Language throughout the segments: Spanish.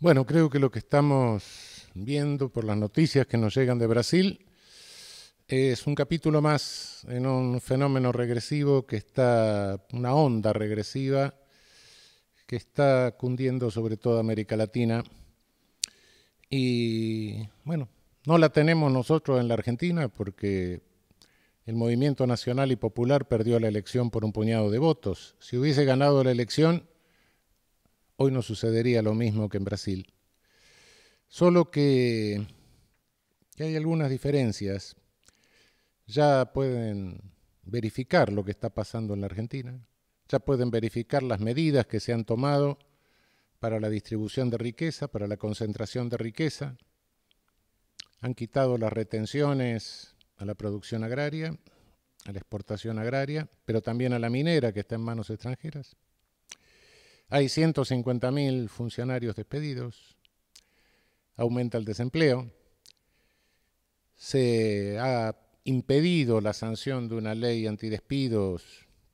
Bueno, creo que lo que estamos viendo por las noticias que nos llegan de Brasil es un capítulo más en un fenómeno regresivo que está, una onda regresiva que está cundiendo sobre toda América Latina. Y bueno, no la tenemos nosotros en la Argentina porque el movimiento nacional y popular perdió la elección por un puñado de votos. Si hubiese ganado la elección, hoy no sucedería lo mismo que en Brasil. Solo que, hay algunas diferencias. Ya pueden verificar lo que está pasando en la Argentina. Ya pueden verificar las medidas que se han tomado para la distribución de riqueza, para la concentración de riqueza. Han quitado las retenciones a la producción agraria, a la exportación agraria, pero también a la minera que está en manos extranjeras. Hay 150.000 funcionarios despedidos, aumenta el desempleo, se ha impedido la sanción de una ley antidespidos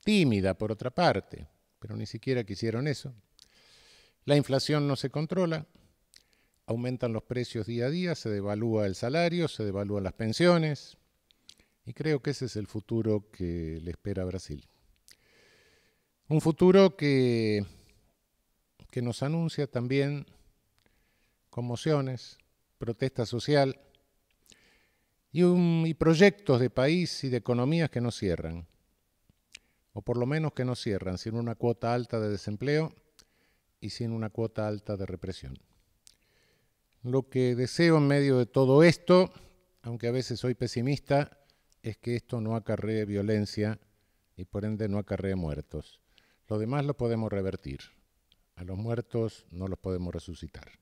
tímida por otra parte, pero ni siquiera quisieron eso. La inflación no se controla, aumentan los precios día a día, se devalúa el salario, se devalúan las pensiones, y creo que ese es el futuro que le espera a Brasil. Un futuro que, que nos anuncia también conmociones, protesta social y, y proyectos de país y de economías que no cierran, o por lo menos que no cierran, sin una cuota alta de desempleo y sin una cuota alta de represión. Lo que deseo en medio de todo esto, aunque a veces soy pesimista, es que esto no acarree violencia y por ende no acarree muertos. Lo demás lo podemos revertir. A los muertos no los podemos resucitar.